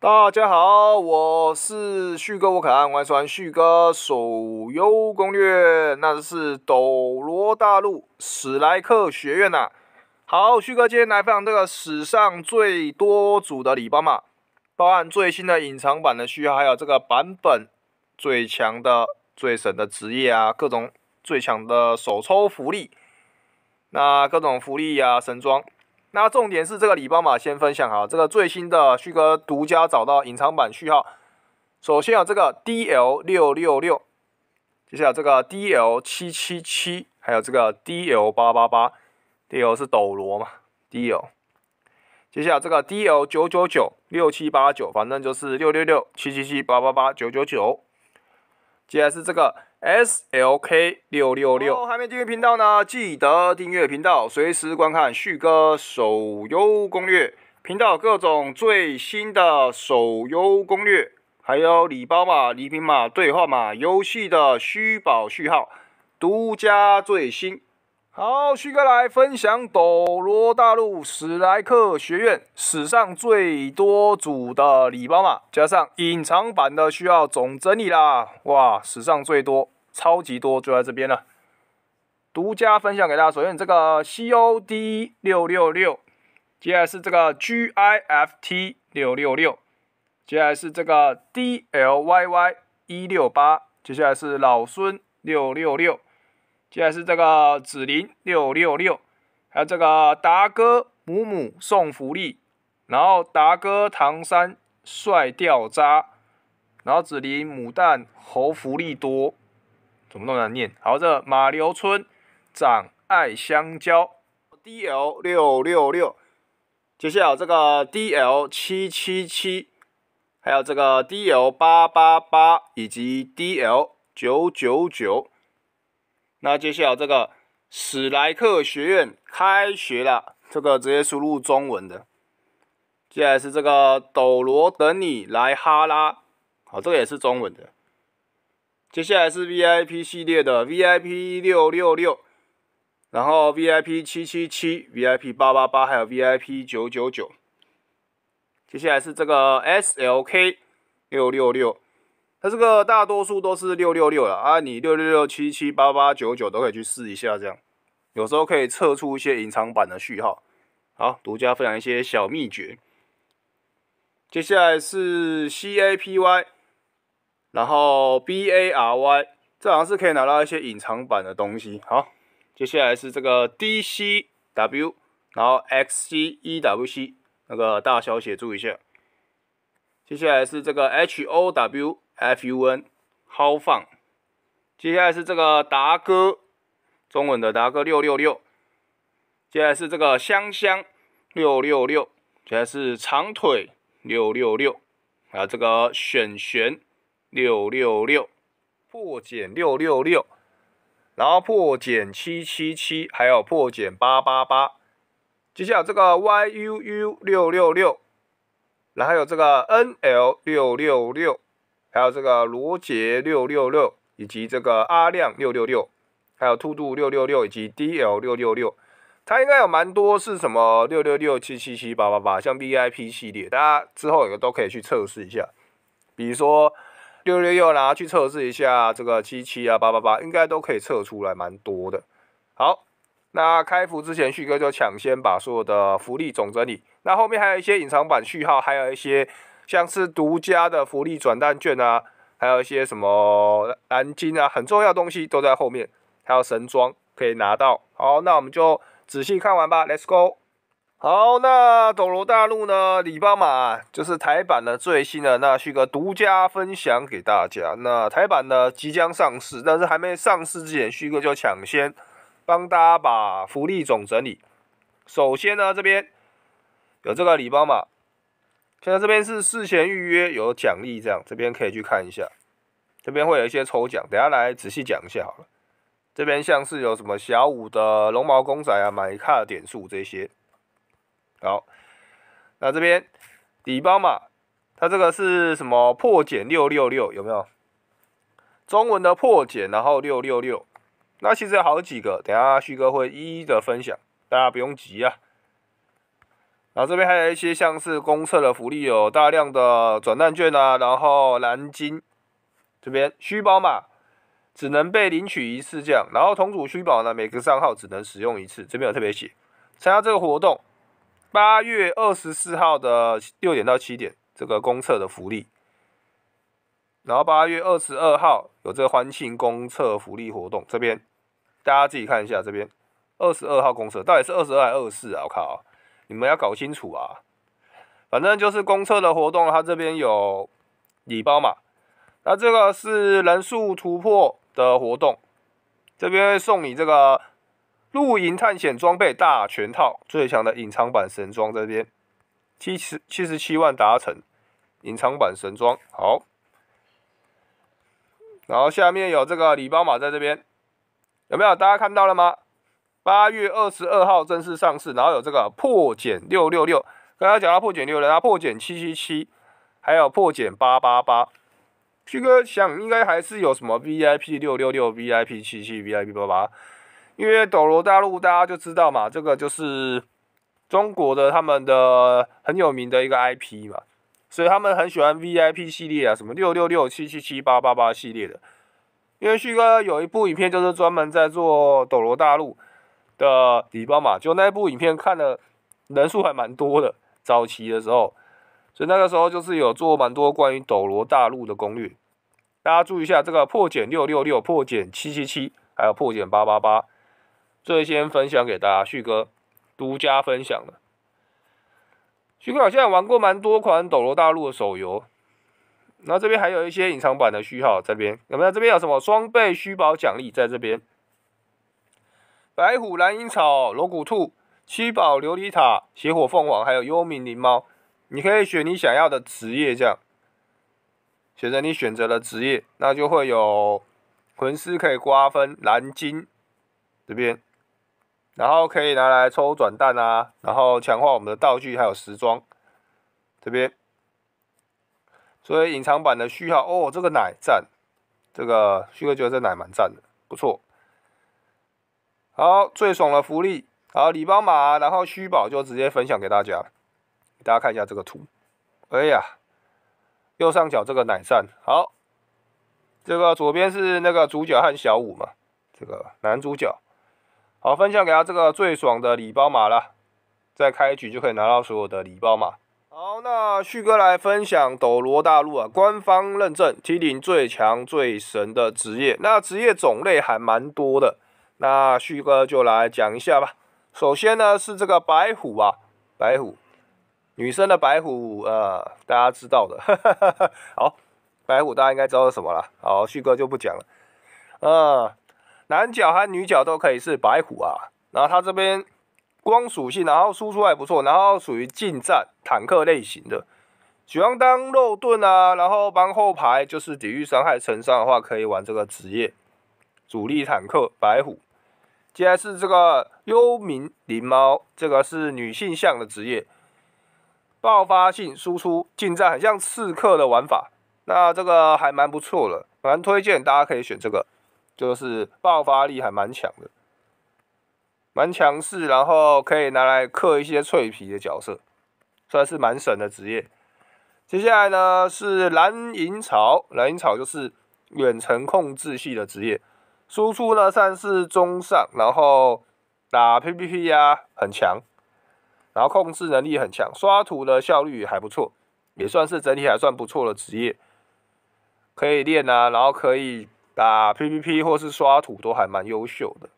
大家好，我是旭哥，我可爱。欢迎收看旭哥手游攻略，那是《斗罗大陆》史莱克学院呐。好，旭哥今天来分享这个史上最多组的礼包嘛，包含最新的隐藏版的要，还有这个版本最强的、最神的职业啊，各种最强的手抽福利，那各种福利呀，神装。那重点是这个礼包嘛，先分享啊，这个最新的旭哥独家找到隐藏版序号，首先啊，这个 D L 六六六，接下来这个 D L 七七七，还有这个 D L 八八八，D L 是斗罗嘛，D L。接下来这个 D L 九九九六七八九，反正就是六六六七七七八八八九九九，接下来是这个。S L K 六六六，还没订阅频道呢，记得订阅频道，随时观看旭哥手游攻略频道各种最新的手游攻略，还有礼包码、礼品码、兑换码、游戏的虚宝序号，独家最新。好，旭哥来分享《斗罗大陆》史莱克学院史上最多组的礼包码，加上隐藏版的，需要总整理啦！哇，史上最多，超级多，就在这边了。独家分享给大家。首先，这个 COD 六六六，接下来是这个 GIFT 六六六，接下来是这个 DLYY 一六八，接下来是老孙六六六。接下来是这个紫林六六六，还有这个达哥母母送福利，然后达哥唐三帅掉渣，然后紫林牡丹侯福利多，怎么那么难念？好，这马牛村长爱香蕉，D L 六六六，接下来这个 D L 七七七，还有这个 D L 八八八以及 D L 九九九。那接下来这个史莱克学院开学了，这个直接输入中文的。接下来是这个斗罗等你来哈拉，好，这个也是中文的。接下来是 VIP 系列的 VIP 六六六，然后 VIP 七七七，VIP 八八八，还有 VIP 九九九。接下来是这个 SLK，六六六，它这个大多数都是六六六了啊！你六六六七七八八九九都可以去试一下，这样有时候可以测出一些隐藏版的序号。好，独家分享一些小秘诀。接下来是 C A P Y，然后 B A R Y，这好像是可以拿到一些隐藏版的东西。好，接下来是这个 D C W，然后 X C E W C，那个大小写注意一下。接下来是这个 H O W。F U N，好放。接下来是这个达哥，中文的达哥六六六。接下来是这个香香六六六。接下来是长腿六六六。还有这个选璇六六六，破茧六六六，然后破茧七七七，还有破茧八八八。接下来这个 Y U U 六六六，然后还有这个 N L 六六六。还有这个罗杰六六六，以及这个阿亮六六六，还有兔兔六六六以及 DL 六六六，它应该有蛮多是什么六六六七七七八八八，像 VIP 系列，大家之后也都可以去测试一下，比如说六六六后去测试一下这个七七啊八八八，应该都可以测出来蛮多的。好，那开服之前，旭哥就抢先把所有的福利总整理，那后面还有一些隐藏版序号，还有一些。像是独家的福利转蛋券啊，还有一些什么蓝晶啊，很重要的东西都在后面，还有神装可以拿到。好，那我们就仔细看完吧。Let's go。好，那斗罗大陆呢礼包码，就是台版的最新的，那旭哥独家分享给大家。那台版呢即将上市，但是还没上市之前，旭哥就抢先帮大家把福利总整理。首先呢，这边有这个礼包码。现在这边是事前预约有奖励，这样这边可以去看一下，这边会有一些抽奖，等下来仔细讲一下好了。这边像是有什么小五的龙毛公仔啊，买卡点数这些。好，那这边礼包嘛，它这个是什么破茧六六六有没有？中文的破茧，然后六六六。那其实有好几个，等下旭哥会一一的分享，大家不用急啊。然后这边还有一些像是公测的福利，有大量的转蛋券啊，然后蓝金这边虚宝嘛，只能被领取一次这样。然后同组虚宝呢，每个账号只能使用一次，这边有特别写。参加这个活动，八月二十四号的六点到七点这个公测的福利。然后八月二十二号有这个欢庆公测福利活动，这边大家自己看一下，这边二十二号公测到底是二十二还是二十四啊？我靠！你们要搞清楚啊！反正就是公测的活动，它这边有礼包嘛。那这个是人数突破的活动，这边送你这个露营探险装备大全套，最强的隐藏版神装。这边七十七十七万达成隐藏版神装，好。然后下面有这个礼包码在这边，有没有？大家看到了吗？八月二十二号正式上市，然后有这个破茧六六六。刚刚讲到破茧六了，那破茧七七七，还有破茧八八八。旭哥想，应该还是有什么 VIP 六六六、VIP 七七、VIP 八八，因为《斗罗大陆》大家就知道嘛，这个就是中国的他们的很有名的一个 IP 嘛，所以他们很喜欢 VIP 系列啊，什么六六六、七七七、八八八系列的。因为旭哥有一部影片就是专门在做《斗罗大陆》。的礼包嘛，就那部影片看的人数还蛮多的。早期的时候，所以那个时候就是有做蛮多关于《斗罗大陆》的攻略。大家注意一下，这个破茧六六六、破茧七七七，还有破茧八八八，最先分享给大家，旭哥独家分享的。旭哥好像玩过蛮多款《斗罗大陆》的手游。然后这边还有一些隐藏版的序号，这边有没有？这边有什么双倍虚宝奖励在这边？白虎、蓝银草、龙骨兔、七宝琉璃塔、邪火凤凰，还有幽冥灵猫，你可以选你想要的职业这样。选择你选择的职业，那就会有魂师可以瓜分蓝金这边，然后可以拿来抽转蛋啊，然后强化我们的道具还有时装这边。所以隐藏版的序号哦，这个奶赞，这个旭哥觉得这奶蛮赞的，不错。好，最爽的福利，好礼包码，然后虚宝就直接分享给大家，大家看一下这个图。哎呀，右上角这个奶扇，好，这个左边是那个主角和小五嘛，这个男主角。好，分享给他这个最爽的礼包码了，再开局就可以拿到所有的礼包码。好，那旭哥来分享《斗罗大陆》啊，官方认证 T 零最强最神的职业，那职业种类还蛮多的。那旭哥就来讲一下吧。首先呢是这个白虎啊，白虎，女生的白虎，呃，大家知道的。好，白虎大家应该知道是什么了？好，旭哥就不讲了。呃，男角和女角都可以是白虎啊。然后他这边光属性，然后输出还不错，然后属于近战坦克类型的，喜欢当肉盾啊，然后帮后排就是抵御伤害、承伤的话可以玩这个职业，主力坦克白虎。接下来是这个幽冥灵猫，这个是女性向的职业，爆发性输出，近战很像刺客的玩法，那这个还蛮不错的，蛮推荐大家可以选这个，就是爆发力还蛮强的，蛮强势，然后可以拿来克一些脆皮的角色，算是蛮神的职业。接下来呢是蓝银草，蓝银草就是远程控制系的职业。输出呢算是中上，然后打 PVP 呀很强，然后控制能力很强，刷图的效率也还不错，也算是整体还算不错的职业，可以练啊，然后可以打 PVP 或是刷图都还蛮优秀的。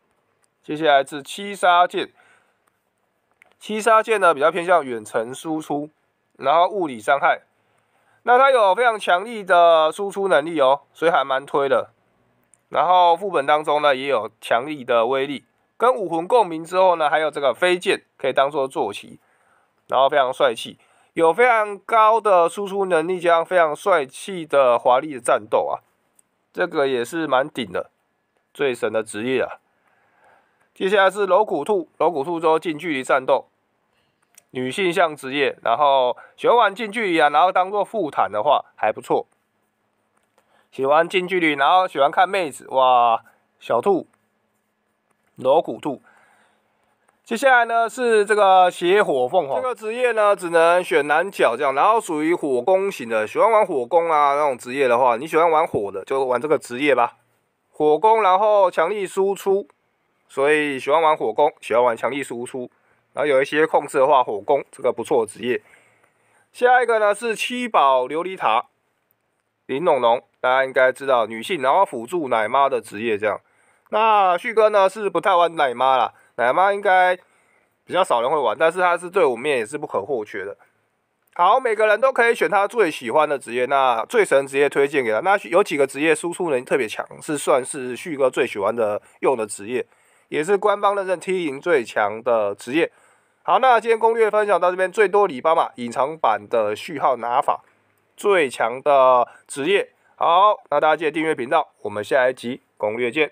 接下来是七杀剑，七杀剑呢比较偏向远程输出，然后物理伤害，那它有非常强力的输出能力哦，所以还蛮推的。然后副本当中呢，也有强力的威力，跟武魂共鸣之后呢，还有这个飞剑可以当做坐骑，然后非常帅气，有非常高的输出能力，加上非常帅气的华丽的战斗啊，这个也是蛮顶的，最神的职业啊。接下来是楼骨兔，楼骨兔之后近距离战斗，女性向职业，然后喜欢玩近距离啊，然后当做副坦的话还不错。喜欢近距离，然后喜欢看妹子，哇，小兔，锣鼓兔。接下来呢是这个邪火凤凰。这个职业呢只能选男角这样，然后属于火攻型的，喜欢玩火攻啊那种职业的话，你喜欢玩火的就玩这个职业吧。火攻，然后强力输出，所以喜欢玩火攻，喜欢玩强力输出，然后有一些控制的话，火攻这个不错的职业。下一个呢是七宝琉璃塔。林农农，大家应该知道女性，然后辅助奶妈的职业这样。那旭哥呢是不太玩奶妈啦，奶妈应该比较少人会玩，但是他是队伍面也是不可或缺的。好，每个人都可以选他最喜欢的职业。那最神职业推荐给他，那有几个职业输出能力特别强，是算是旭哥最喜欢的用的职业，也是官方认证 T 零最强的职业。好，那今天攻略分享到这边，最多礼包嘛，隐藏版的序号拿法。最强的职业，好，那大家记得订阅频道，我们下一集攻略见。